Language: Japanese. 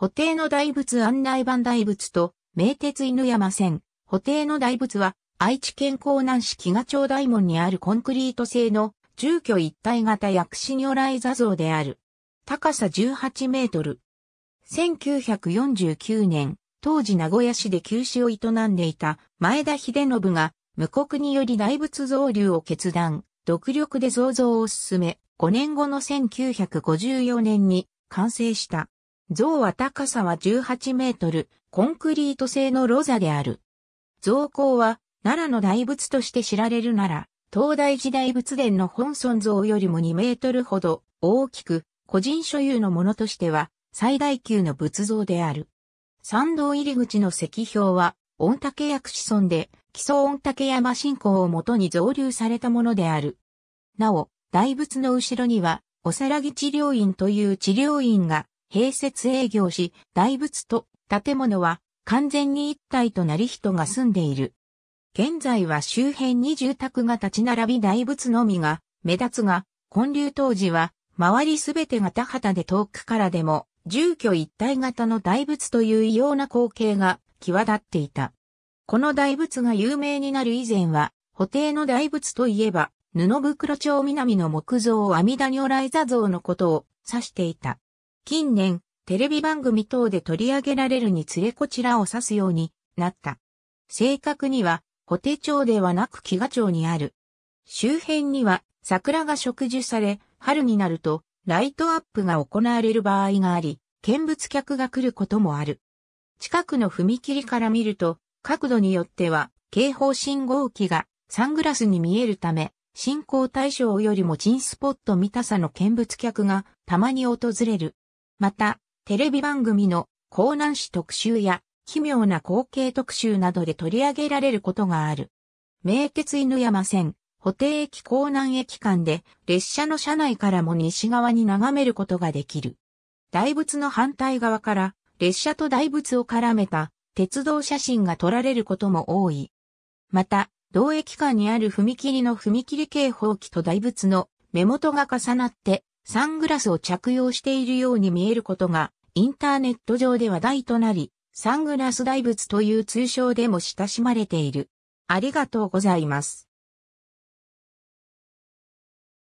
補定の大仏案内版大仏と、名鉄犬山線、補定の大仏は、愛知県江南市木賀町大門にあるコンクリート製の住居一体型薬師如来座像である。高さ18メートル。1949年、当時名古屋市で休止を営んでいた前田秀信が、無国により大仏造流を決断、独力で造像を進め、5年後の1954年に完成した。像は高さは18メートル、コンクリート製のロザである。像高は奈良の大仏として知られるなら、東大寺大仏殿の本尊像よりも2メートルほど大きく、個人所有のものとしては最大級の仏像である。参道入り口の石標は、御嶽薬子孫で、基礎御嶽山信仰をもとに造立されたものである。なお、大仏の後ろには、おさらぎ治療院という治療院が併設営業し、大仏と建物は完全に一体となり人が住んでいる。現在は周辺に住宅が立ち並び大仏のみが目立つが、建立当時は周りすべてが田畑で遠くからでも住居一体型の大仏という異様な光景が際立っていた。この大仏が有名になる以前は、補定の大仏といえば、布袋町南の木造阿弥陀如来座像のことを指していた。近年、テレビ番組等で取り上げられるにつれこちらを指すようになった。正確には、小手町ではなく木賀町にある。周辺には桜が植樹され、春になるとライトアップが行われる場合があり、見物客が来ることもある。近くの踏切から見ると、角度によっては警報信号機がサングラスに見えるため、進行対象よりも珍スポット見たさの見物客がたまに訪れる。また、テレビ番組の江南市特集や奇妙な光景特集などで取り上げられることがある。名鉄犬山線、補定駅江南駅間で列車の車内からも西側に眺めることができる。大仏の反対側から列車と大仏を絡めた鉄道写真が撮られることも多い。また、同駅間にある踏切の踏切警報器と大仏の目元が重なってサングラスを着用しているように見えることが、インターネット上で話題となり、サングラス大仏という通称でも親しまれている。ありがとうございます。